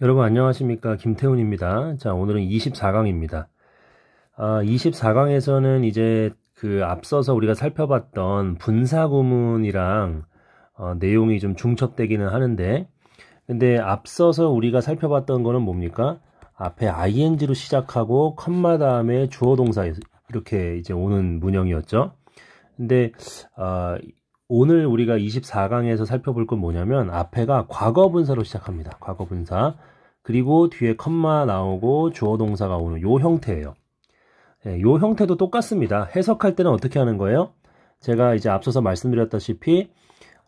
여러분 안녕하십니까 김태훈입니다. 자 오늘은 24강입니다. 아, 24강에서는 이제 그 앞서서 우리가 살펴봤던 분사구문이랑 어, 내용이 좀 중첩되기는 하는데 근데 앞서서 우리가 살펴봤던 거는 뭡니까? 앞에 ing로 시작하고 컴마 다음에 주어 동사 이렇게 이제 오는 문형이었죠. 근데 어, 오늘 우리가 24강에서 살펴볼 건 뭐냐면 앞에가 과거 분사로 시작합니다. 과거 분사. 그리고 뒤에 컴마 나오고 주어 동사가 오는 요 형태예요. 예, 요 형태도 똑같습니다. 해석할 때는 어떻게 하는 거예요? 제가 이제 앞서서 말씀드렸다시피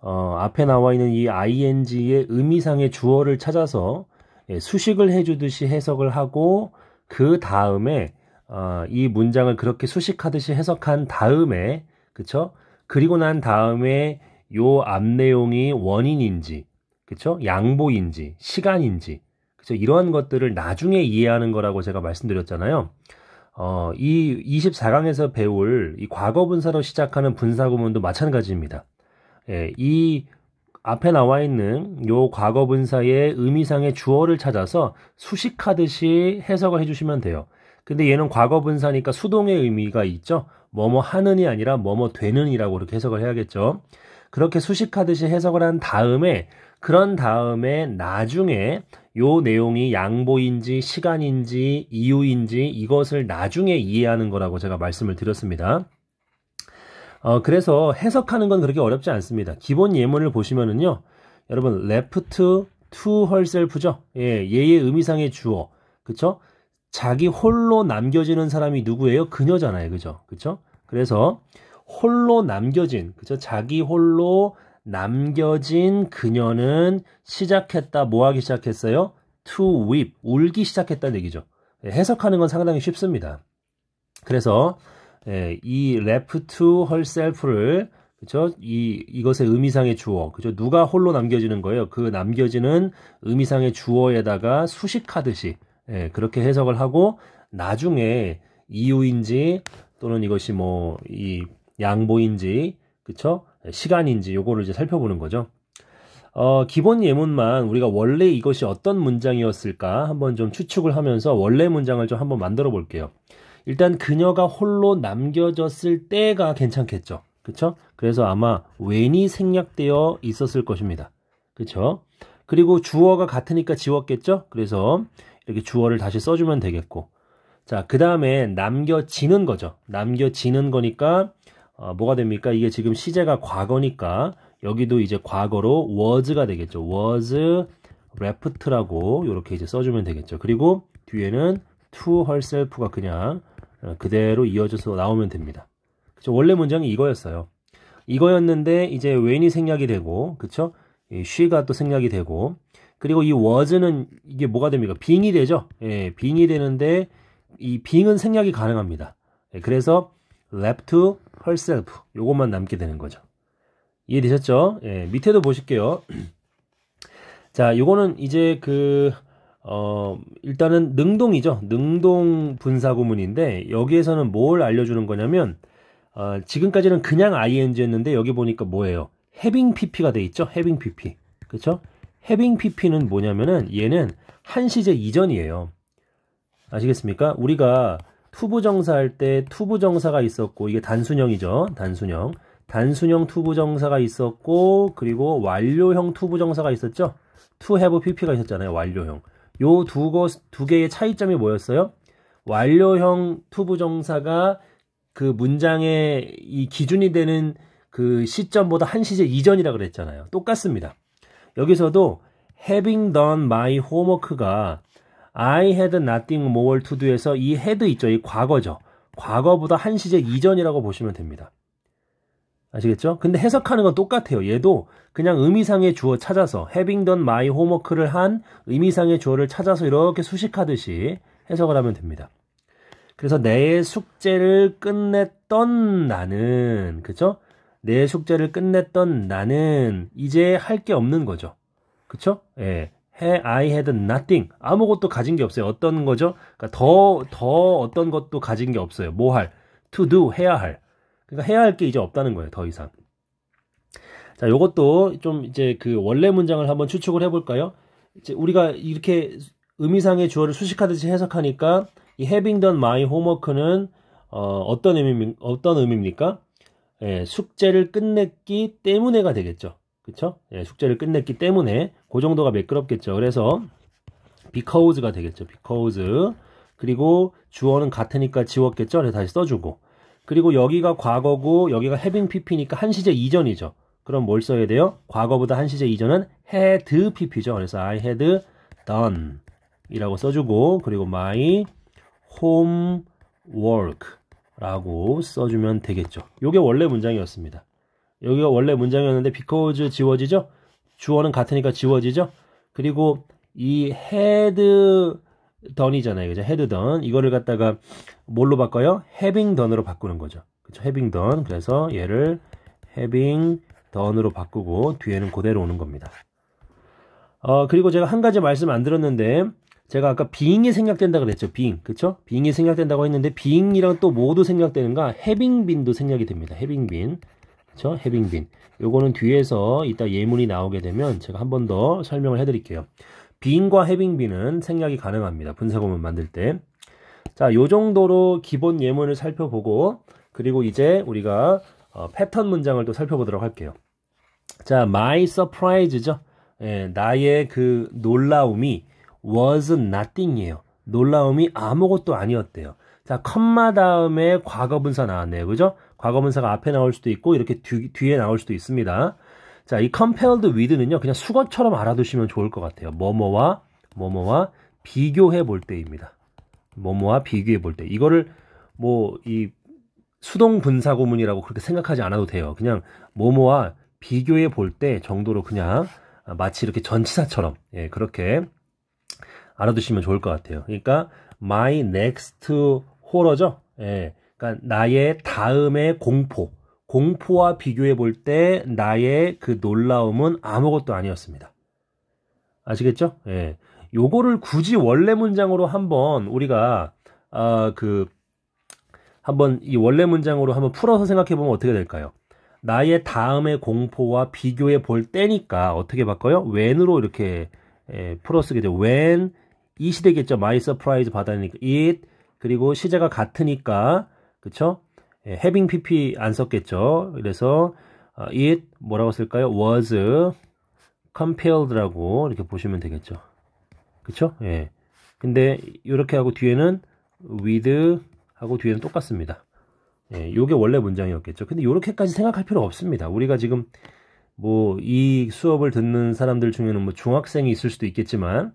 어, 앞에 나와 있는 이 ing의 의미상의 주어를 찾아서 예, 수식을 해주듯이 해석을 하고 그 다음에 어, 이 문장을 그렇게 수식하듯이 해석한 다음에 그쵸? 그리고 난 다음에 요 앞 내용이 원인인지, 그쵸? 양보인지, 시간인지, 그쵸? 이러한 것들을 나중에 이해하는 거라고 제가 말씀드렸잖아요. 어, 이 24강에서 배울 이 과거 분사로 시작하는 분사 구문도 마찬가지입니다. 예, 이 앞에 나와 있는 요 과거 분사의 의미상의 주어를 찾아서 수식하듯이 해석을 해주시면 돼요. 근데 얘는 과거 분사니까 수동의 의미가 있죠. 뭐뭐 하는이 아니라 뭐뭐 되는이라고 이렇게 해석을 해야겠죠. 그렇게 수식하듯이 해석을 한 다음에 그런 다음에 나중에 요 내용이 양보인지 시간인지 이유인지 이것을 나중에 이해하는 거라고 제가 말씀을 드렸습니다. 어, 그래서 해석하는 건 그렇게 어렵지 않습니다. 기본 예문을 보시면은요. 여러분 left to herself죠. 예, 얘의 의미상의 주어. 그쵸? 자기 홀로 남겨지는 사람이 누구예요? 그녀잖아요. 그죠? 그죠? 그래서 홀로 남겨진, 그죠? 자기 홀로 남겨진 그녀는 시작했다. 뭐 하기 시작했어요? to weep. 울기 시작했다는 얘기죠. 예, 해석하는 건 상당히 쉽습니다. 그래서 예, 이 left to herself를 그쵸이 이것의 의미상의 주어. 그죠? 누가 홀로 남겨지는 거예요? 그 남겨지는 의미상의 주어에다가 수식하듯이 예, 그렇게 해석을 하고 나중에 이유인지 또는 이것이 뭐 이 양보인지 그쵸 시간인지 요거를 이제 살펴보는 거죠. 어, 기본 예문만 우리가 원래 이것이 어떤 문장이었을까 한번 좀 추측을 하면서 원래 문장을 좀 한번 만들어 볼게요. 일단 그녀가 홀로 남겨졌을 때가 괜찮겠죠. 그쵸? 그래서 아마 웬이 생략되어 있었을 것입니다. 그쵸? 그리고 주어가 같으니까 지웠겠죠? 그래서 이렇게 주어를 다시 써주면 되겠고 자, 그 다음에 남겨지는 거죠. 남겨지는 거니까 어, 뭐가 됩니까? 이게 지금 시제가 과거니까 여기도 이제 과거로 was가 되겠죠. was left라고 이렇게 이제 써주면 되겠죠. 그리고 뒤에는 to herself가 그냥 어, 그대로 이어져서 나오면 됩니다. 그쵸? 원래 문장이 이거였어요. 이거였는데 이제 when이 생략이 되고 그쵸? she가 또 생략이 되고 그리고 이 was는 이게 뭐가 됩니까? 빙이 되죠. 예, 빙이 되는데 이 빙은 생략이 가능합니다. 예, 그래서 left to herself 요것만 남게 되는 거죠. 이해되셨죠? 예, 밑에도 보실게요. 자, 요거는 이제 그 어, 일단은 능동이죠. 능동 분사구문인데 여기에서는 뭘 알려주는 거냐면 어, 지금까지는 그냥 ing였는데 여기 보니까 뭐예요? having pp가 돼 있죠. having pp. 그렇죠? h 빙 pp는 뭐냐면은 얘는 한시제 이전이에요. 아시겠습니까? 우리가 투부정사 할 때 투부정사가 있었고 이게 단순형이죠. 단순형. 단순형 투부정사가 있었고 그리고 완료형 투부정사가 있었죠. to have pp가 있었잖아요. 완료형. 요 두거두 개의 차이점이 뭐였어요? 완료형 투부정사가 그 문장의 이 기준이 되는 그 시점보다 한 시제 이전이라 고 그랬잖아요. 똑같습니다. 여기서도 having done my homework가 I had nothing more to do에서 이 had 있죠. 이 과거죠. 과거보다 한 시제 이전이라고 보시면 됩니다. 아시겠죠? 근데 해석하는 건 똑같아요. 얘도 그냥 의미상의 주어 찾아서 having done my homework를 한 의미상의 주어를 찾아서 이렇게 수식하듯이 해석을 하면 됩니다. 그래서 내 숙제를 끝냈던 나는 그죠? 내 숙제를 끝냈던 나는 이제 할 게 없는 거죠. 그쵸? 예. I had nothing. 아무것도 가진 게 없어요. 어떤 거죠? 그러니까 더, 더 어떤 것도 가진 게 없어요. 뭐 할? to do, 해야 할. 그러니까 해야 할 게 이제 없다는 거예요. 더 이상. 자, 요것도 좀 이제 그 원래 문장을 한번 추측을 해볼까요? 이제 우리가 이렇게 의미상의 주어를 수식하듯이 해석하니까 이 having done my homework는 어, 어떤 의미, 어떤 의미입니까? 예, 숙제를 끝냈기 때문에가 되겠죠. 그쵸? 예, 숙제를 끝냈기 때문에 그 정도가 매끄럽겠죠. 그래서 because가 되겠죠. because 그리고 주어는 같으니까 지웠겠죠. 그래서 다시 써주고 그리고 여기가 과거고 여기가 having pp니까 한시제 이전이죠. 그럼 뭘 써야 돼요? 과거보다 한시제 이전은 had pp죠. 그래서 I had done 이라고 써주고 그리고 my homework 라고 써주면 되겠죠. 이게 원래 문장이었습니다. 여기가 원래 문장이었는데 because 지워지죠? 주어는 같으니까 지워지죠? 그리고 이 head done이잖아요. 그죠? h a d done. 이거를 갖다가 뭘로 바꿔요? having done으로 바꾸는 거죠. 그렇죠? having done. 그래서 얘를 having done으로 바꾸고 뒤에는 그대로 오는 겁니다. 어, 그리고 제가 한 가지 말씀 안 들었는데 제가 아까 빙이 생략된다 그랬죠. 빙. 그쵸? 빙이 생략된다고 했는데 빙이랑또 모두 생략되는가? 해빙 v 도 생략이 됩니다. 해빙 v 그쵸? 해빙 v 요거는 뒤에서 이따 예문이 나오게 되면 제가 한 번 더 설명을 해드릴게요. 빙과해빙 v 은 생략이 가능합니다. 분사구문 만들 때. 자, 요 정도로 기본 예문을 살펴보고 그리고 이제 우리가 어, 패턴 문장을 또 살펴보도록 할게요. 자, my surprise죠. 예, 나의 그 놀라움이 was nothing이에요. 놀라움이 아무것도 아니었대요. 자, 컴마 다음에 과거분사 나왔네요. 그죠? 과거분사가 앞에 나올 수도 있고 이렇게 뒤, 뒤에 나올 수도 있습니다. 자, 이 compared with는요. 그냥 수거처럼 알아두시면 좋을 것 같아요. 뭐뭐와 뭐뭐와 비교해 볼 때입니다. 뭐뭐와 비교해 볼 때. 이거를 뭐 이 수동 분사 고문이라고 그렇게 생각하지 않아도 돼요. 그냥 뭐뭐와 비교해 볼 때 정도로 그냥 마치 이렇게 전치사처럼 예, 그렇게 알아두시면 좋을 것 같아요. 그러니까 my next horror죠. 예. 그러니까 나의 다음의 공포. 공포와 비교해 볼 때 나의 그 놀라움은 아무것도 아니었습니다. 아시겠죠? 예. 요거를 굳이 원래 문장으로 한번 우리가 아 그 한번 이 원래 문장으로 한번 풀어서 생각해 보면 어떻게 될까요? 나의 다음의 공포와 비교해 볼 때니까 어떻게 바꿔요? when으로 이렇게 예, 풀어 쓰게 돼요. when 이 시대겠죠. my surprise 받아내니까 it 그리고 시제가 같으니까 그쵸? 예, having pp 안 썼겠죠. 그래서 어, it 뭐라고 쓸까요? was compared라고 이렇게 보시면 되겠죠. 그쵸? 예. 근데 이렇게 하고 뒤에는 with 하고 뒤에는 똑같습니다. 예, 요게 원래 문장이었겠죠. 근데 요렇게까지 생각할 필요 없습니다. 우리가 지금 뭐 이 수업을 듣는 사람들 중에는 뭐 중학생이 있을 수도 있겠지만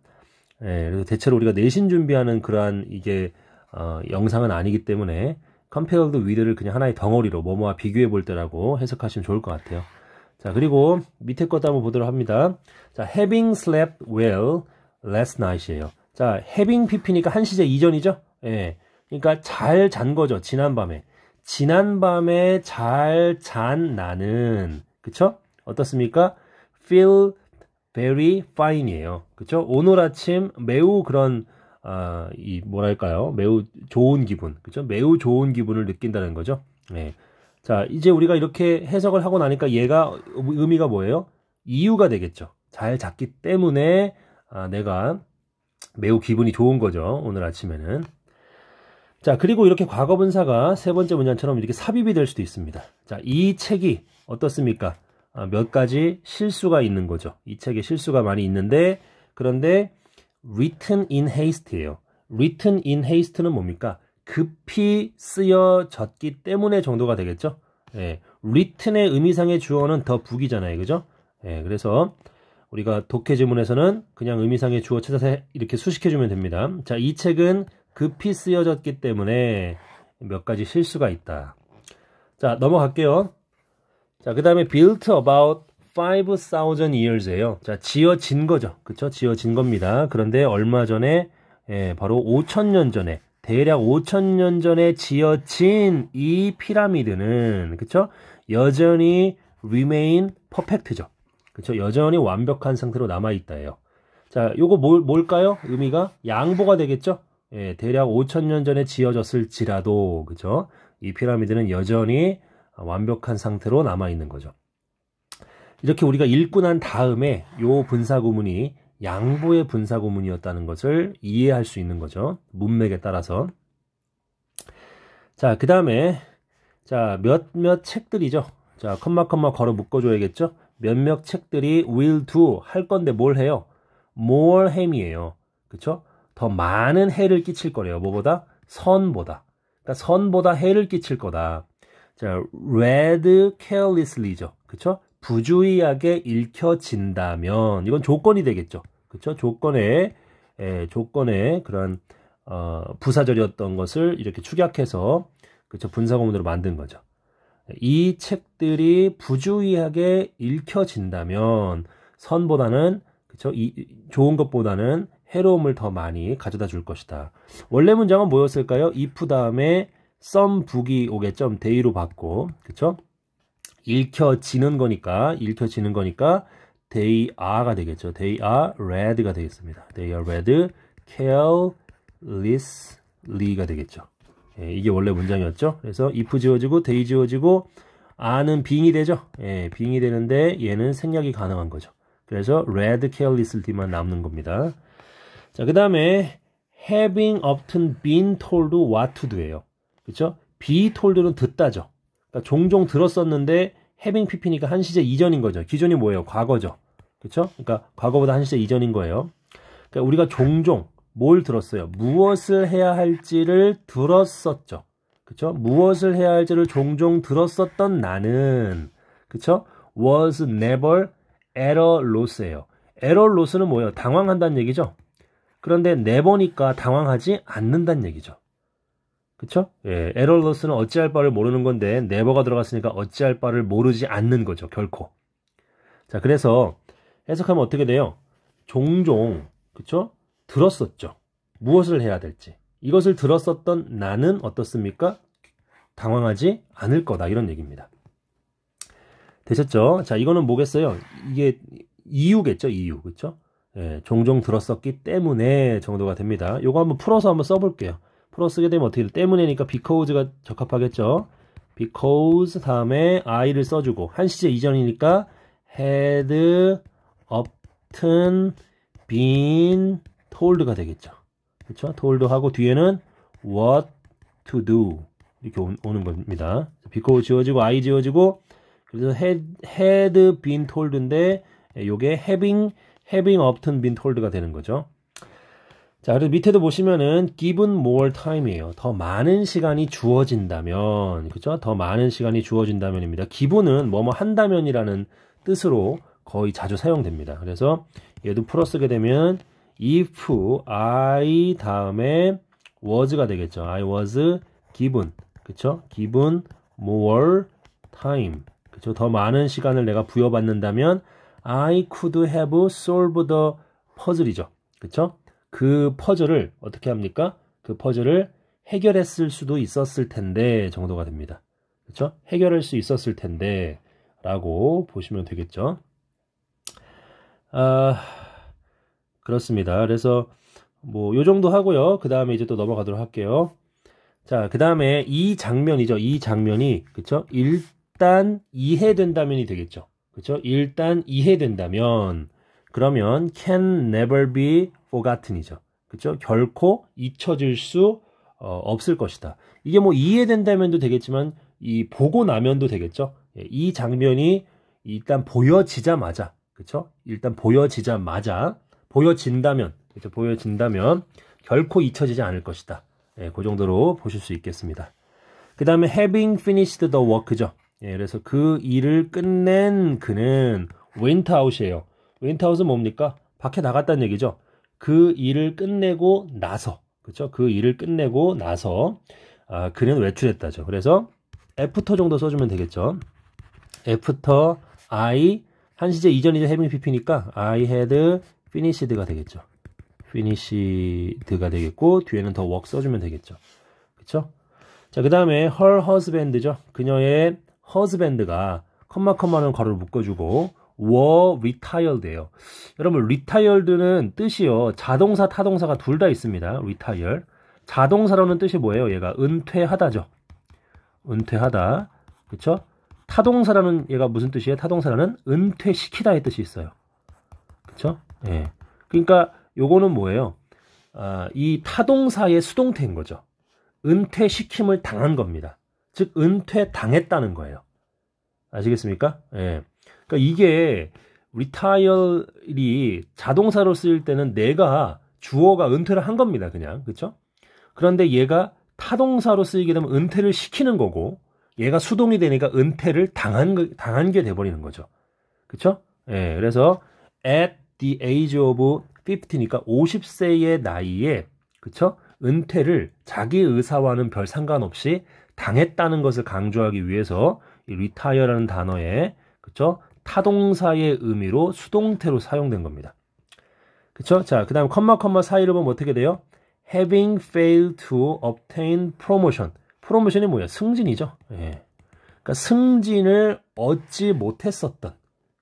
예, 그래서 대체로 우리가 내신 준비하는 그러한 이게 어, 영상은 아니기 때문에 컴페어드 위드를 그냥 하나의 덩어리로 뭐뭐와 비교해 볼 때라고 해석하시면 좋을 것 같아요. 자, 그리고 밑에 것도 한번 보도록 합니다. 자, having slept well last night이에요. 자, having pp니까 한시제 이전이죠? 예. 그러니까 잘 잔 거죠. 지난밤에. 지난밤에 잘 잔 나는 그쵸? 어떻습니까? feel very fine이에요. 그렇죠? 오늘 아침 매우 그런 아, 이 뭐랄까요? 매우 좋은 기분. 그렇죠? 매우 좋은 기분을 느낀다는 거죠. 네. 자, 이제 우리가 이렇게 해석을 하고 나니까 얘가 의미가 뭐예요? 이유가 되겠죠. 잘 잤기 때문에 아, 내가 매우 기분이 좋은 거죠. 오늘 아침에는. 자, 그리고 이렇게 과거분사가 세 번째 문장처럼 이렇게 삽입이 될 수도 있습니다. 자, 이 책이 어떻습니까? 어, 몇 가지 실수가 있는 거죠. 이 책에 실수가 많이 있는데 그런데 written in haste예요. written in haste는 뭡니까? 급히 쓰여졌기 때문에 정도가 되겠죠. 예, written의 의미상의 주어는 더 북이잖아요. 그죠? 예, 그래서 우리가 독해 지문에서는 그냥 의미상의 주어 찾아서 이렇게 수식해 주면 됩니다. 자, 이 책은 급히 쓰여졌기 때문에 몇 가지 실수가 있다. 자, 넘어갈게요. 자, 그 다음에 built about 5,000 years예요. 자, 지어진 거죠. 그쵸? 지어진 겁니다. 그런데 얼마 전에, 예, 바로 5,000년 전에, 대략 5,000년 전에 지어진 이 피라미드는, 그쵸? 여전히 remain perfect죠. 그쵸? 여전히 완벽한 상태로 남아있다예요. 자, 요거 뭘, 뭘까요? 의미가 양보가 되겠죠? 예, 대략 5,000년 전에 지어졌을지라도, 그쵸? 이 피라미드는 여전히 완벽한 상태로 남아 있는 거죠. 이렇게 우리가 읽고 난 다음에 요 분사 구문이 양보의 분사 구문이었다는 것을 이해할 수 있는 거죠. 문맥에 따라서. 자, 그다음에 자, 몇몇 책들이죠. 자, 컴마 컴마 걸어 묶어 줘야겠죠? 몇몇 책들이 will do 할 건데 뭘 해요? more ham이에요. 그쵸더 많은 해를 끼칠 거래요. 뭐보다 선보다. 그러니까 선보다 해를 끼칠 거다. 자, read carelessly죠. 그쵸? 부주의하게 읽혀진다면, 이건 조건이 되겠죠. 그쵸? 조건에, 에, 예, 조건에 그런, 어, 부사절이었던 것을 이렇게 축약해서, 그쵸? 분사공문으로 만든 거죠. 이 책들이 부주의하게 읽혀진다면, 선보다는, 그쵸? 이, 좋은 것보다는 해로움을 더 많이 가져다 줄 것이다. 원래 문장은 뭐였을까요? if 다음에 썸북이 오겠죠. 데이로 받고 그쵸? 읽혀지는 거니까 읽혀지는 거니까 데이 아가 되겠죠. 데이 아 레드가 되겠습니다. 데이 아 레드 carelessly가 되겠죠. 예, 이게 원래 문장이었죠. 그래서 if 지워지고 데이 지워지고 아는 빙이 되죠. 예, 빙이 되는데 얘는 생략이 가능한 거죠. 그래서 red carelessly만 남는 겁니다. 자, 그 다음에 having often been told what to do예요. 그렇죠? be t 는 듣다죠. 그러니까 종종 들었었는데 해빙 피피니까 한시제 이전인 거죠. 기존이 뭐예요? 과거죠. 그렇죠? 그러니까 과거보다 한시제 이전인 거예요. 그러니까 우리가 종종 뭘 들었어요? 무엇을 해야 할지를 들었었죠. 그렇죠? 무엇을 해야 할지를 종종 들었었던 나는 그렇죠? was never at a loss예요. at a loss는 뭐예요? 당황한다는 얘기죠. 그런데 n 보니까 당황하지 않는다는 얘기죠. 그쵸? 예, 에럴러스는 어찌할 바를 모르는 건데 네버가 들어갔으니까 어찌할 바를 모르지 않는 거죠, 결코. 자, 그래서 해석하면 어떻게 돼요? 종종, 그쵸? 들었었죠. 무엇을 해야 될지. 이것을 들었었던 나는 어떻습니까? 당황하지 않을 거다, 이런 얘기입니다. 되셨죠? 자, 이거는 뭐겠어요? 이게 이유겠죠, 이유. 그쵸? 예, 종종 들었었기 때문에 정도가 됩니다. 요거 한번 풀어서 한번 써볼게요. 프로 쓰게 되면 어떻게 돼? 때문에니까 because가 적합하겠죠. because 다음에 I를 써주고 한시제 이전이니까 had often been told가 되겠죠. 그렇죠? told하고 뒤에는 what to do 이렇게 오는 겁니다. because 지워지고 I 지워지고 그래서 had, had been told인데 요게 having having often been told가 되는 거죠. 자, 그리고 밑에도 보시면은 given more time이에요. 더 많은 시간이 주어진다면, 그죠? 더 많은 시간이 주어진다면입니다. 기분은 뭐뭐 한다면이라는 뜻으로 거의 자주 사용됩니다. 그래서 얘도 풀어 쓰게 되면 if I 다음에 was가 되겠죠. I was given, 그쵸? given more time, 그쵸? 더 많은 시간을 내가 부여받는다면 I could have solved the puzzle이죠. 그쵸? 그 퍼즐을 어떻게 합니까? 그 퍼즐을 해결했을 수도 있었을 텐데 정도가 됩니다. 그렇죠? 해결할 수 있었을 텐데 라고 보시면 되겠죠. 아, 그렇습니다. 그래서 뭐 요 정도 하고요. 그 다음에 이제 또 넘어가도록 할게요. 자, 그 다음에 이 장면이죠. 이 장면이 그렇죠? 일단 이해된다면이 되겠죠. 그렇죠? 일단 이해된다면 그러면 can never be forgotten이죠. 그렇죠? 결코 잊혀질 수 어, 없을 것이다. 이게 뭐 이해된다면도 되겠지만 이 보고 나면도 되겠죠. 예, 이 장면이 일단 보여지자마자 그렇죠? 일단 보여지자마자 보여진다면 그렇죠? 보여진다면 결코 잊혀지지 않을 것이다. 예, 그 정도로 보실 수 있겠습니다. 그 다음에 having finished the work죠. 예, 그래서 그 일을 끝낸 그는 went out이에요. went out은 뭡니까? 밖에 나갔다는 얘기죠. 그 일을 끝내고 나서 그렇죠? 그 일을 끝내고 나서 아, 그는 외출했다죠. 그래서 애프터 정도 써주면 되겠죠. 애프터 I 한시제 이전이죠 h a v i pp니까 I had finished가 되겠죠. finished가 되겠고 뒤에는 더 work 써주면 되겠죠. 그렇죠? 자, 그 다음에 her husband죠. 그녀의 husband가 컴마 컴마는 괄호를 묶어주고 워 e 타 e r e 예요 여러분 리타 t i r 는 뜻이요. 자동사, 타동사가 둘 다 있습니다. 리타 t i 자동사라는 뜻이 뭐예요? 얘가 은퇴하다죠. 은퇴하다. 그렇죠? 타동사라는 얘가 무슨 뜻이에요? 타동사라는 은퇴시키다의 뜻이 있어요. 그렇죠? 예. 그러니까 요거는 뭐예요? 아, 이 타동사의 수동태인 거죠. 은퇴시킴을 당한 겁니다. 즉 은퇴 당했다는 거예요. 아시겠습니까? 예. 그러니까 이게 리타이얼이 자동사로 쓰일 때는 내가 주어가 은퇴를 한 겁니다. 그냥. 그렇 그런데 얘가 타동사로 쓰이게 되면 은퇴를 시키는 거고 얘가 수동이 되니까 은퇴를 당한 당한 게돼 버리는 거죠. 그렇 예. 그래서 at the age of 50니까 50세의 나이에 그렇 은퇴를 자기 의사와는 별 상관없이 당했다는 것을 강조하기 위해서 이 retire라는 단어에 그렇 타동사의 의미로 수동태로 사용된 겁니다. 그쵸? 자, 그 다음 컴마 컴마 사이를 보면 어떻게 돼요? having failed to obtain promotion. 프로모션이 뭐예요? 승진이죠. 예. 그러니까 승진을 얻지 못했었던,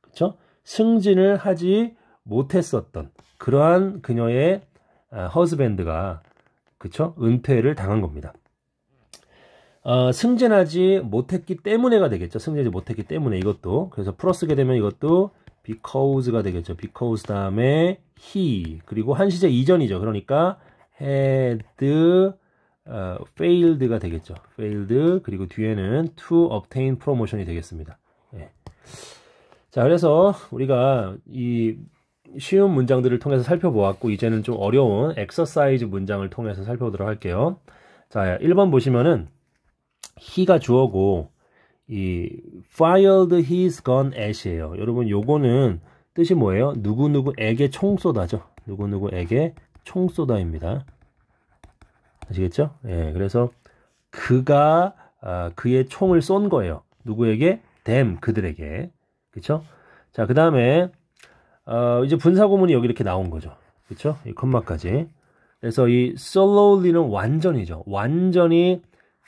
그렇죠? 승진을 하지 못했었던 그러한 그녀의 허즈밴드가 아, 그렇죠? 은퇴를 당한 겁니다. 어, 승진하지 못했기 때문에가 되겠죠. 승진하지 못했기 때문에 이것도 그래서 풀어쓰게 되면 이것도 because가 되겠죠. because 다음에 he 그리고 한시제 이전이죠. 그러니까 had 어, failed가 되겠죠. failed 그리고 뒤에는 to obtain promotion이 되겠습니다. 예. 자 그래서 우리가 이 쉬운 문장들을 통해서 살펴보았고 이제는 좀 어려운 엑서사이즈 문장을 통해서 살펴보도록 할게요. 자 1번 보시면은 he가 주어고 이 fired his gun at이에요. 여러분 요거는 뜻이 뭐예요? 누구누구에게 총쏟아죠 누구누구에게 총쏟아입니다 아시겠죠? 예, 그래서 그가 아, 그의 총을 쏜 거예요. 누구에게? them 그들에게. 그렇죠? 자, 그다음에 어, 이제 분사고문이 여기 이렇게 나온 거죠. 그렇죠? 이 콤마까지. 그래서 이 slowly는 완전히죠. 완전히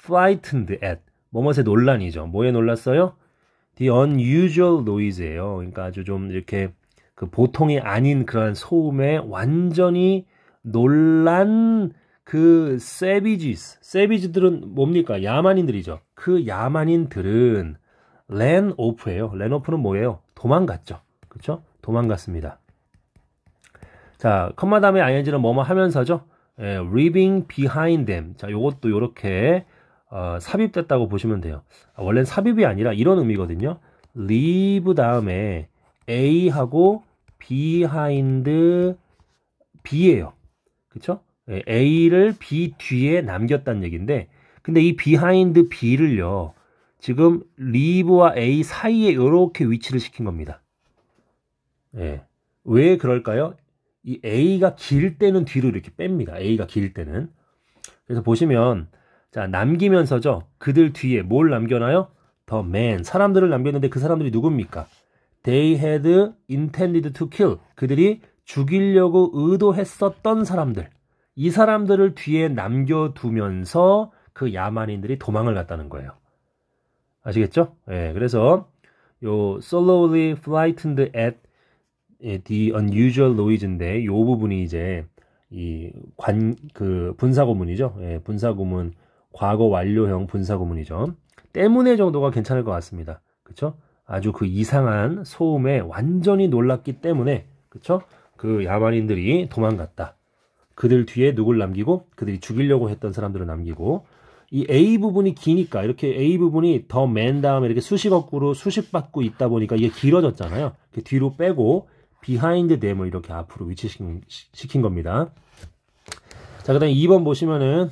frightened at 뭐뭇의 논란이죠. 뭐에 놀랐어요? The unusual noise예요. 그러니까 아주 좀 이렇게 그 보통이 아닌 그러한 소음에 완전히 놀란 그 savages, savage들은 뭡니까? 야만인들이죠. 그 야만인들은 ran o f f 예요 ran o f f 는 뭐예요? 도망갔죠. 그렇죠? 도망갔습니다. 자, 컴마 다음에 ing는 뭐뭐 하면서죠. 예, leaving behind them. 자, 요것도 요렇게 어, 삽입됐다고 보시면 돼요. 아, 원래는 삽입이 아니라 이런 의미거든요. leave 다음에 A하고 behind B예요. 그쵸? 예, a를 B 뒤에 남겼다는 얘기인데 근데 이 behind B를요. 지금 leave와 A 사이에 이렇게 위치를 시킨 겁니다. 예. 왜 그럴까요? 이 A가 길 때는 뒤로 이렇게 뺍니다. A가 길 때는. 그래서 보시면 자, 남기면서죠. 그들 뒤에 뭘 남겨놔요? 더 맨. 사람들을 남겼는데 그 사람들이 누굽니까? They had intended to kill. 그들이 죽이려고 의도했었던 사람들. 이 사람들을 뒤에 남겨두면서 그 야만인들이 도망을 갔다는 거예요. 아시겠죠? 예, 그래서 요 slowly frightened at 예, the unusual noise인데 요 부분이 이제 이 관 그 분사고문이죠. 예, 분사고문 과거 완료형 분사구문이죠. 때문에 정도가 괜찮을 것 같습니다. 그렇죠? 아주 그 이상한 소음에 완전히 놀랐기 때문에 그렇죠? 그 야만인들이 도망갔다. 그들 뒤에 누굴 남기고 그들이 죽이려고 했던 사람들을 남기고 이 A 부분이 기니까 이렇게 A 부분이 더 맨 다음에 이렇게 수식 어구로 수식받고 있다 보니까 이게 길어졌잖아요. 뒤로 빼고 비하인드 데모 이렇게 앞으로 위치시킨 겁니다. 자, 그다음에 2번 보시면은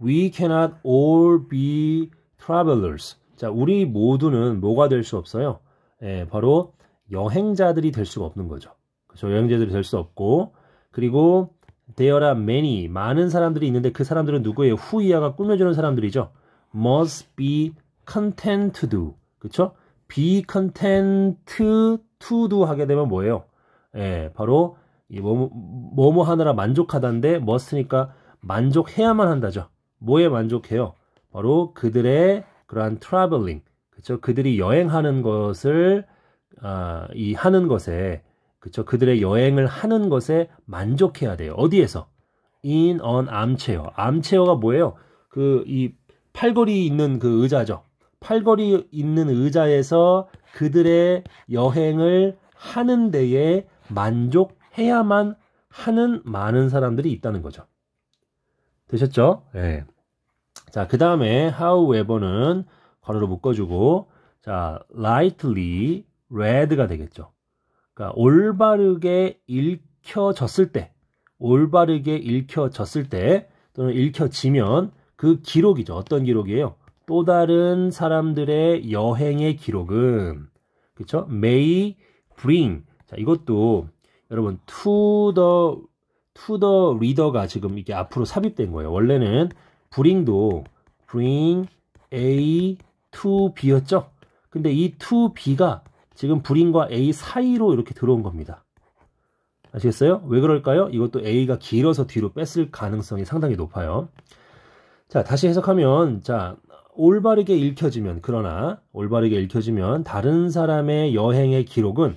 We cannot all be travelers. 자, 우리 모두는 뭐가 될 수 없어요? 예, 바로 여행자들이 될 수가 없는 거죠. 그렇죠? 여행자들이 될 수 없고 그리고 there are many 많은 사람들이 있는데 그 사람들은 누구예요? 후이야가 꾸며주는 사람들이죠. must be content to do. 그렇죠? be content to do 하게 되면 뭐예요? 예, 바로 뭐뭐 하느라 만족하다인데 must니까 만족해야만 한다죠. 뭐에 만족해요? 바로 그들의 그러한 트러블링, 그렇죠? 그들이 여행하는 것을 아, 이 하는 것에 그렇죠? 그들의 여행을 하는 것에 만족해야 돼요. 어디에서? In on armchair. 암체어. 암체어가 뭐예요? 그 이 팔걸이 있는 그 의자죠. 팔걸이 있는 의자에서 그들의 여행을 하는 데에 만족해야만 하는 많은 사람들이 있다는 거죠. 되셨죠? 예. 자, 그 다음에 however는 괄호로 묶어주고 자, lightly read가 되겠죠. 그러니까 올바르게 읽혀졌을 때 올바르게 읽혀졌을 때 또는 읽혀지면 그 기록이죠. 어떤 기록이에요? 또 다른 사람들의 여행의 기록은 그쵸? may bring 자, 이것도 여러분 to the 투더 리더가 지금 이게 앞으로 삽입된 거예요. 원래는 브링도 bring A to B였죠? 근데 이 to B가 지금 브링과 A 사이로 이렇게 들어온 겁니다. 아시겠어요? 왜 그럴까요? 이것도 A가 길어서 뒤로 뺐을 가능성이 상당히 높아요. 자, 다시 해석하면, 자, 올바르게 읽혀지면, 그러나, 올바르게 읽혀지면, 다른 사람의 여행의 기록은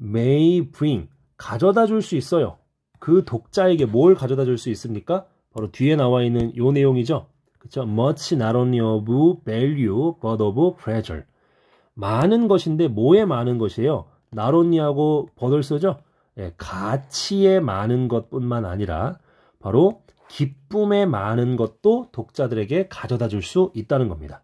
may bring, 가져다 줄 수 있어요. 그 독자에게 뭘 가져다 줄 수 있습니까? 바로 뒤에 나와 있는 요 내용이죠. 그쵸? much not only of value, but of pleasure. 많은 것인데 뭐에 많은 것이에요? 나론 t 하고버 u 쓰죠? 예, 가치에 많은 것뿐만 아니라 바로 기쁨에 많은 것도 독자들에게 가져다 줄 수 있다는 겁니다.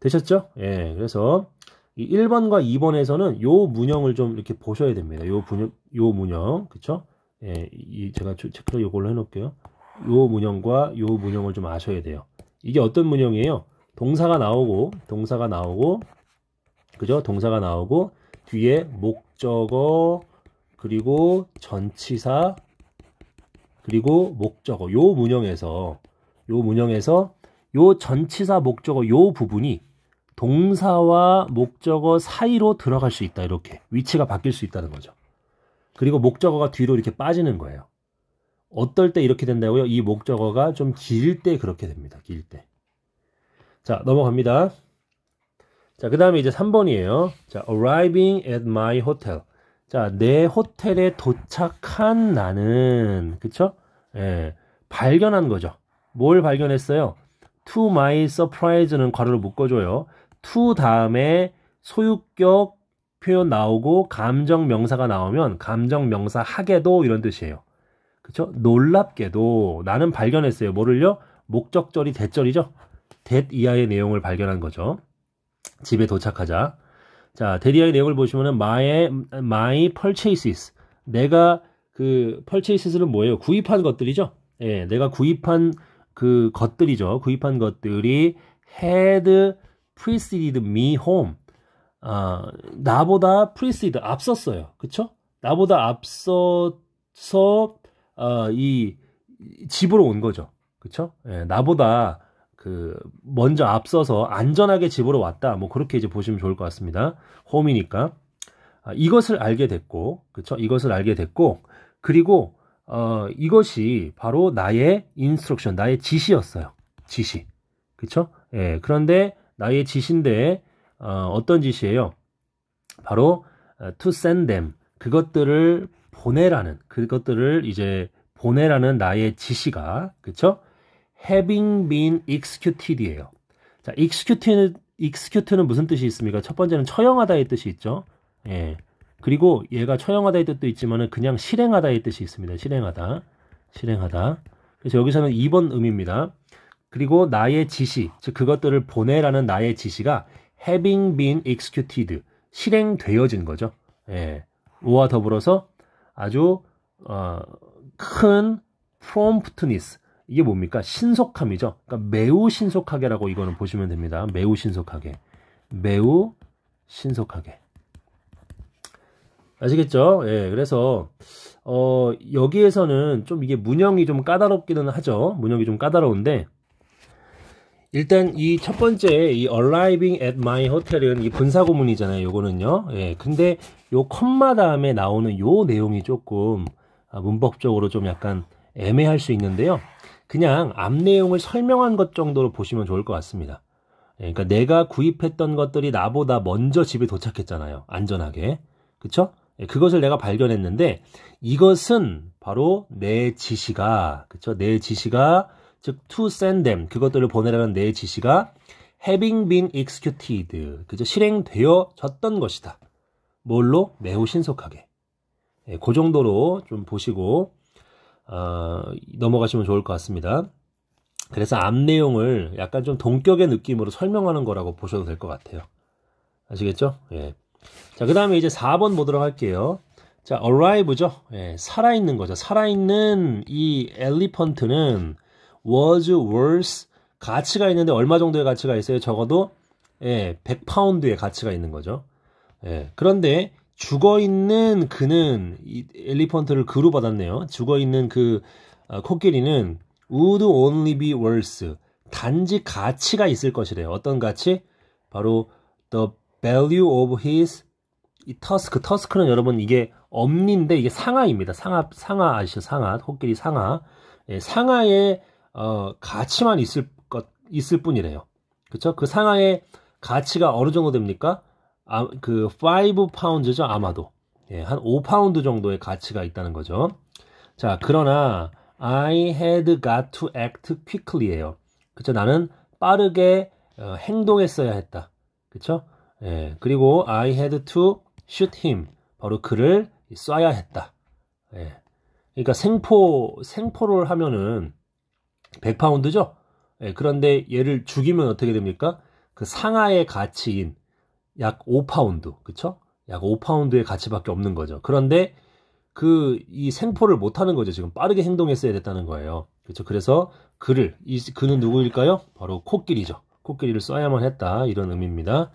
되셨죠? 예, 그래서 이 1번과 2번에서는 요 문형을 좀 이렇게 보셔야 됩니다. 요 분요, 요 문형, 그쵸? 예, 이 제가 체크를 요걸로 해놓을게요. 요 문형과 요 문형을 좀 아셔야 돼요. 이게 어떤 문형이에요? 동사가 나오고 동사가 나오고 그죠? 동사가 나오고 뒤에 목적어 그리고 전치사 그리고 목적어 요 문형에서 요 문형에서 요 전치사 목적어 요 부분이 동사와 목적어 사이로 들어갈 수 있다 이렇게 위치가 바뀔 수 있다는 거죠. 그리고 목적어가 뒤로 이렇게 빠지는 거예요. 어떨 때 이렇게 된다고요? 이 목적어가 좀 길 때 그렇게 됩니다. 길 때. 자, 넘어갑니다. 자, 그 다음에 이제 3번이에요. 자, arriving at my hotel. 자, 내 호텔에 도착한 나는, 그쵸? 예, 발견한 거죠. 뭘 발견했어요? to my surprise는 괄호를 묶어줘요. to 다음에 소유격 표현 나오고 감정 명사가 나오면 감정 명사 하게도 이런 뜻이에요. 그렇죠? 놀랍게도 나는 발견했어요. 뭐를요? 목적절이 대절이죠. 대 이하의 내용을 발견한 거죠. 집에 도착하자. 자, 대리아의 내용을 보시면은 my my purchases. 내가 그 purchases는 뭐예요? 구입한 것들이죠. 예, 내가 구입한 그 것들이죠. 구입한 것들이 had preceded me home. 아, 나보다 프리시드 앞섰어요. 그쵸? 나보다 앞서서 어, 이 집으로 온 거죠. 그쵸? 예, 나보다 그 먼저 앞서서 안전하게 집으로 왔다. 뭐 그렇게 이제 보시면 좋을 것 같습니다. 홈이니까 아, 이것을 알게 됐고, 그쵸? 이것을 알게 됐고, 그리고 어, 이것이 바로 나의 인스트럭션, 나의 지시였어요. 지시, 그쵸? 예, 그런데 나의 지시인데 어, 떤 짓이에요? 바로 어, to send them 그것들을 보내라는 그것들을 이제 보내라는 나의 지시가 그쵸? having been executed이에요. 자, executed execute는 무슨 뜻이 있습니까? 첫 번째는 처형하다의 뜻이 있죠. 예. 그리고 얘가 처형하다의 뜻도 있지만은 그냥 실행하다의 뜻이 있습니다. 실행하다. 실행하다. 그래서 여기서는 2번 의미입니다. 그리고 나의 지시, 즉 그것들을 보내라는 나의 지시가 having been executed 실행되어진 거죠. 예. 와 더불어서 아주 어, 큰 promptness 이게 뭡니까? 신속함이죠. 그러니까 매우 신속하게라고 이거는 보시면 됩니다. 매우 신속하게. 매우 신속하게. 아시겠죠? 예, 그래서, 어, 여기에서는 좀 이게 문형이 좀 까다롭기는 하죠. 문형이 좀 까다로운데, 일단 이 첫 번째 이 arriving at my hotel은 이 분사 고문이잖아요. 요거는요. 예. 근데 요 컴마 다음에 나오는 요 내용이 조금 아, 문법적으로 좀 약간 애매할 수 있는데요. 그냥 앞 내용을 설명한 것 정도로 보시면 좋을 것 같습니다. 예, 그러니까 내가 구입했던 것들이 나보다 먼저 집에 도착했잖아요. 안전하게. 그쵸? 예, 그것을 내가 발견했는데 이것은 바로 내 지시가 그쵸? 내 지시가 즉 to send them 그것들을 보내라는 내 지시가 having been executed 그저 실행되어졌던 것이다. 뭘로 매우 신속하게. 예, 그 정도로 좀 보시고 어, 넘어가시면 좋을 것 같습니다. 그래서 앞 내용을 약간 좀 동격의 느낌으로 설명하는 거라고 보셔도 될 것 같아요. 아시겠죠? 예. 자, 그 다음에 이제 4번 보도록 할게요. 자, arrive죠. 예, 살아있는 거죠. 살아있는 이 엘리펀트는 was worth 가치가 있는데 얼마 정도의 가치가 있어요? 적어도 예, 100파운드의 가치가 있는 거죠. 예, 그런데 죽어 있는 그는 이 엘리펀트를 그로 받았네요. 죽어 있는 그 어, 코끼리는 would only be worth 단지 가치가 있을 것이래요. 어떤 가치? 바로 the value of his 이 터스크 터스크는 그 여러분 이게 엄니인데 이게 상아입니다. 상아 상아 아시죠? 상아 코끼리 상아 예, 상아의 어, 가치만 있을 것 있을 뿐이래요. 그쵸그 상하의 가치가 어느 정도 됩니까? 아, 그 5파운드죠, 아마도. 예, 한 5파운드 정도의 가치가 있다는 거죠. 자, 그러나 I had got to act quickly예요. 그쵸 나는 빠르게 어, 행동했어야 했다. 그쵸 예, 그리고 I had to shoot him. 바로 그를 쏴야 했다. 예. 그러니까 생포 생포를 하면은 100파운드죠? 예, 그런데 얘를 죽이면 어떻게 됩니까? 그 상하의 가치인 약 5파운드, 그쵸? 약 5파운드의 가치밖에 없는 거죠. 그런데 그 이 생포를 못하는 거죠. 지금 빠르게 행동했어야 됐다는 거예요. 그렇죠. 그래서 그를 이 그는 누구일까요? 바로 코끼리죠. 코끼리를 써야만 했다 이런 의미입니다.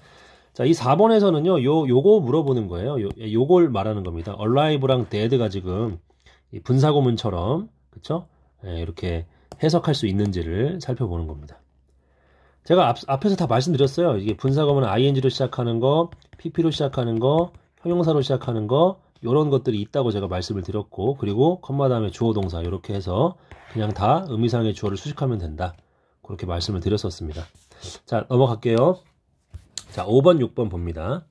자, 이 4번에서는요. 요 요거 물어보는 거예요. 요 예, 요걸 말하는 겁니다. alive랑 dead가 지금 분사고문처럼그렇 예, 이렇게 해석할 수 있는지를 살펴보는 겁니다. 제가 앞, 앞에서 다 말씀드렸어요. 이게 분사검은 ing로 시작하는 거, pp로 시작하는 거, 형용사로 시작하는 거 이런 것들이 있다고 제가 말씀을 드렸고 그리고 컴마 다음에 주어 동사 이렇게 해서 그냥 다 의미상의 주어를 수식하면 된다. 그렇게 말씀을 드렸었습니다. 자 넘어갈게요. 자 5번 6번 봅니다.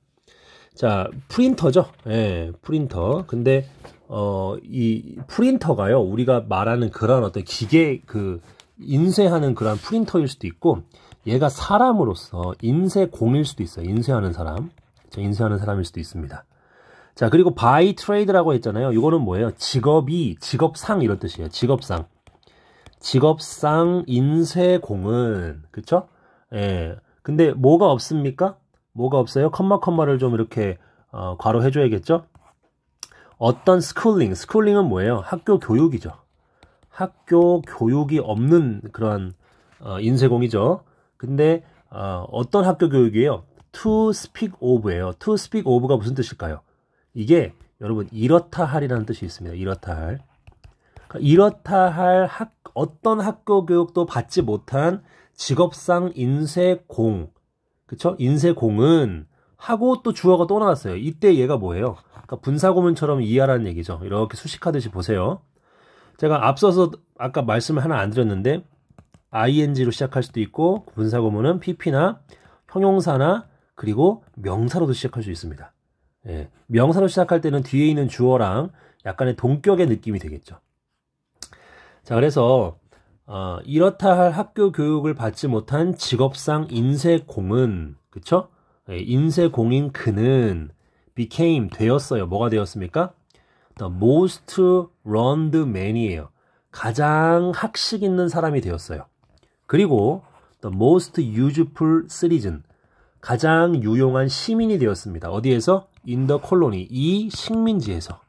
자 프린터죠. 예, 프린터. 근데 어, 이 프린터가요, 우리가 말하는 그런 어떤 기계 그 인쇄하는 그런 프린터일 수도 있고, 얘가 사람으로서 인쇄공일 수도 있어요. 인쇄하는 사람. 인쇄하는 사람일 수도 있습니다. 자, 그리고 바이 트레이드라고 했잖아요. 이거는 뭐예요? 직업이, 직업상 이런 뜻이에요. 직업상. 직업상 인쇄공은, 그쵸? 예. 근데 뭐가 없습니까? 뭐가 없어요? 컴마 컴마를 좀 이렇게, 어, 괄호 해줘야겠죠? 어떤 스쿨링, 스쿨링은 뭐예요? 학교 교육이죠. 학교 교육이 없는 그런 어, 인쇄공이죠. 근데 어, 어떤 학교 교육이에요? to speak of예요. to speak of가 무슨 뜻일까요? 이게 여러분 이렇다 할이라는 뜻이 있습니다. 이렇다 할. 그러니까 이렇다 할 학, 어떤 학교 교육도 받지 못한 직업상 인쇄공. 그쵸? 인쇄공은 하고 또 주어가 또 나왔어요. 이때 얘가 뭐예요? 그러니까 분사고문처럼 이해하라는 얘기죠. 이렇게 수식하듯이 보세요. 제가 앞서서 아까 말씀을 하나 안 드렸는데 ing로 시작할 수도 있고 분사고문은 pp나 형용사나 그리고 명사로도 시작할 수 있습니다. 예, 명사로 시작할 때는 뒤에 있는 주어랑 약간의 동격의 느낌이 되겠죠. 자, 그래서 어, 이렇다 할 학교 교육을 받지 못한 직업상 인쇄공은 그쵸? 예, 인쇄공인 그는 became 되었어요. 뭐가 되었습니까? The most learned man이에요. 가장 학식 있는 사람이 되었어요. 그리고 the most useful citizen 가장 유용한 시민이 되었습니다. 어디에서? in the colony 이 식민지에서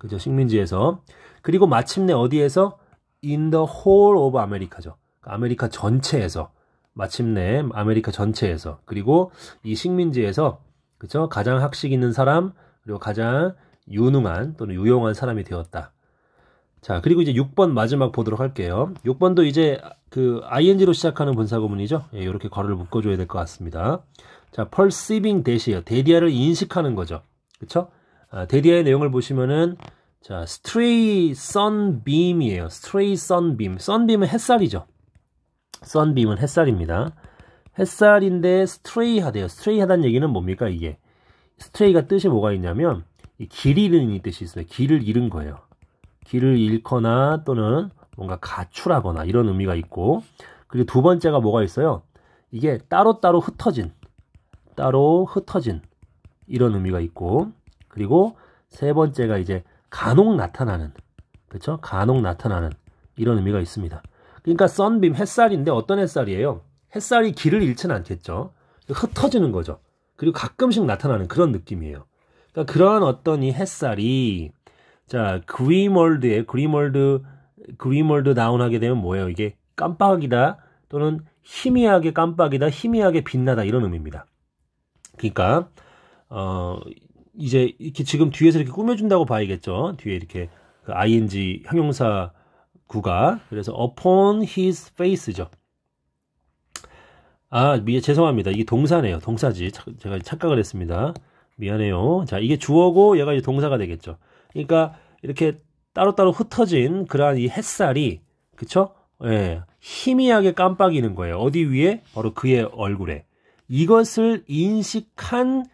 그죠? 식민지에서 그리고 마침내 어디에서? in the whole of America죠. 그러니까 아메리카 전체에서 마침내 아메리카 전체에서 그리고 이 식민지에서 그렇죠? 가장 학식 있는 사람 그리고 가장 유능한 또는 유용한 사람이 되었다. 자, 그리고 이제 6번 마지막 보도록 할게요. 6번도 이제 그 ing로 시작하는 분사구문이죠. 예, 이렇게 괄호를 묶어줘야 될 것 같습니다. 자, perceiving 대시요. 에 데디아를 인식하는 거죠. 그쵸? 아, 데디아의 내용을 보시면은 자, stray sunbeam이에요. stray sunbeam. sunbeam은 햇살이죠. sunbeam은 햇살입니다. 햇살인데 스트레이하대요. 스트레이하다는 얘기는 뭡니까 이게? 스트레이가 뜻이 뭐가 있냐면 길 잃은 이 뜻이 있어요. 길을 잃은 거예요. 길을 잃거나 또는 뭔가 가출하거나 이런 의미가 있고 그리고 두 번째가 뭐가 있어요? 이게 따로따로 흩어진 따로 흩어진 이런 의미가 있고 그리고 세 번째가 이제 간혹 나타나는 그렇죠? 간혹 나타나는 이런 의미가 있습니다. 그러니까 썬빔 햇살인데 어떤 햇살이에요? 햇살이 길을 잃지는 않겠죠. 흩어지는 거죠. 그리고 가끔씩 나타나는 그런 느낌이에요. 그러니까 그러한 어떤 이 햇살이 자 그리멀드의 그리멀드 그리멀드 다운하게 되면 뭐예요? 이게 깜빡이다 또는 희미하게 깜빡이다, 희미하게 빛나다 이런 의미입니다. 그러니까 어 이제 이렇게 지금 뒤에서 이렇게 꾸며준다고 봐야겠죠. 뒤에 이렇게 그 ing 형용사 구가 그래서 upon his face죠. 아, 미, 죄송합니다. 이게 동사네요. 동사지. 차, 제가 착각을 했습니다. 미안해요. 자, 이게 주어고 얘가 이제 동사가 되겠죠. 그러니까 이렇게 따로따로 흩어진 그러한 이 햇살이 그쵸? 예, 희미하게 깜빡이는 거예요. 어디 위에? 바로 그의 얼굴에. 이것을 인식한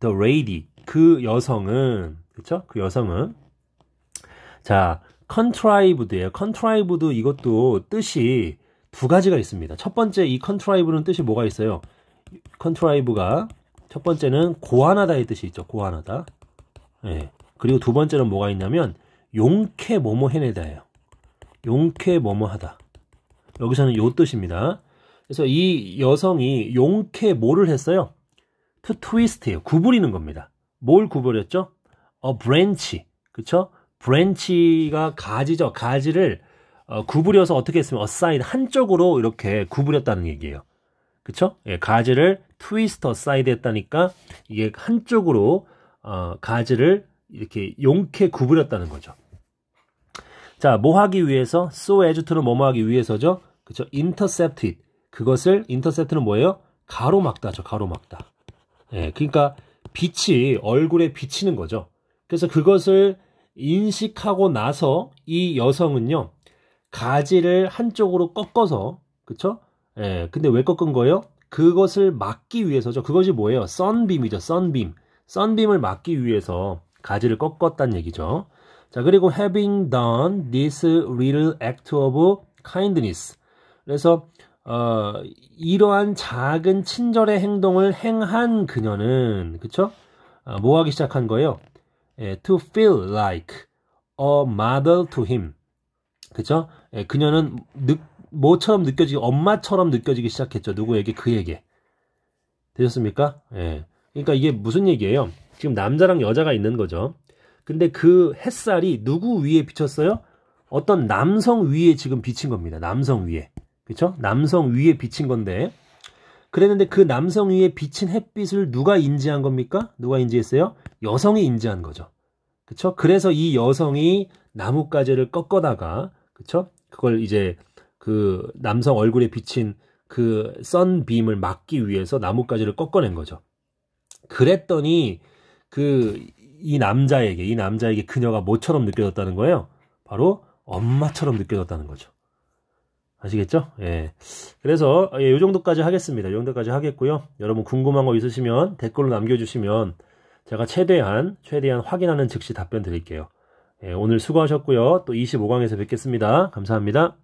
the lady 그 여성은 그쵸? 그 여성은 자, contrived예요. contrived 이것도 뜻이 두 가지가 있습니다. 첫 번째 이 컨트라이브는 뜻이 뭐가 있어요? 컨트라이브가 첫 번째는 고안하다의 뜻이 있죠. 고안하다. 예. 그리고 두 번째는 뭐가 있냐면 용케 뭐뭐 해내다예요. 용케 뭐뭐 하다. 여기서는 요 뜻입니다. 그래서 이 여성이 용케 뭐를 했어요? 투 트위스트예요. 구부리는 겁니다. 뭘 구부렸죠? 어 브랜치. 그쵸? 브랜치가 가지죠. 가지를 어, 구부려서 어떻게 했으면 어사이드 한쪽으로 이렇게 구부렸다는 얘기예요. 그쵸? 예, 가지를 트위스터 사이드 했다니까 이게 한쪽으로 어, 가지를 이렇게 용케 구부렸다는 거죠. 자, 뭐 하기 위해서? so as to는 뭐뭐 하기 위해서죠? 그쵸? intercept it. 그것을 intercept는 뭐예요? 가로막다죠. 가로막다. 예, 그러니까 빛이 얼굴에 비치는 거죠. 그래서 그것을 인식하고 나서 이 여성은요. 가지를 한쪽으로 꺾어서 그쵸? 예, 근데 왜 꺾은 거예요? 그것을 막기 위해서죠. 그것이 뭐예요? 썬빔이죠. 썬빔. 썬빔을 막기 위해서 가지를 꺾었다는 얘기죠. 자, 그리고 having done this little act of kindness. 그래서 어, 이러한 작은 친절의 행동을 행한 그녀는 그쵸? 어, 뭐 하기 시작한 거예요? 예, to feel like a mother to him. 그죠? 예, 그녀는 느, 뭐처럼 느껴지기, 엄마처럼 느껴지기 시작했죠. 누구에게? 그에게. 되셨습니까? 예. 그러니까 이게 무슨 얘기예요? 지금 남자랑 여자가 있는 거죠. 근데 그 햇살이 누구 위에 비쳤어요? 어떤 남성 위에 지금 비친 겁니다. 남성 위에. 그쵸? 남성 위에 비친 건데. 그랬는데 그 남성 위에 비친 햇빛을 누가 인지한 겁니까? 누가 인지했어요? 여성이 인지한 거죠. 그쵸? 그래서 이 여성이 나뭇가지를 꺾어다가 그쵸? 그걸 이제 그 남성 얼굴에 비친 그썬빔을 막기 위해서 나뭇가지를 꺾어낸 거죠. 그랬더니 그 이 남자에게 이 남자에게 그녀가 뭐처럼 느껴졌다는 거예요? 바로 엄마처럼 느껴졌다는 거죠. 아시겠죠? 예. 그래서 예, 요 정도까지 하겠습니다. 요 정도까지 하겠고요. 여러분 궁금한 거 있으시면 댓글로 남겨주시면 제가 최대한 최대한 확인하는 즉시 답변 드릴게요. 예, 오늘 수고하셨고요. 또 25강에서 뵙겠습니다. 감사합니다.